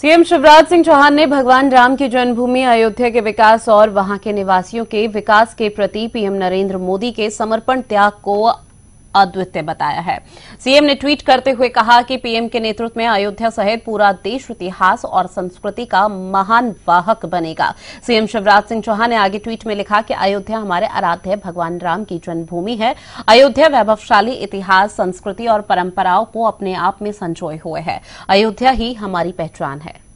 CM Shivraj Singh Chauhan ने भगवान राम की जन्मभूमि अयोध्या के विकास और वहां के निवासियों के विकास के प्रति पीएम नरेंद्र मोदी के समर्पण त्याग को अद्वितीय बताया है सीएम ने ट्वीट करते हुए कहा कि पीएम के नेतृत्व में अयोध्या सहित पूरा देश इतिहास और संस्कृति का महान वाहक बनेगा सीएम शिवराज सिंह चौहान ने आगे ट्वीट में लिखा कि अयोध्या हमारे आराध्य भगवान राम की जन्मभूमि है अयोध्या वैभवशाली इतिहास संस्कृति और परंपराओं को अपने आप में संजोए हुए है अयोध्या ही हमारी पहचान है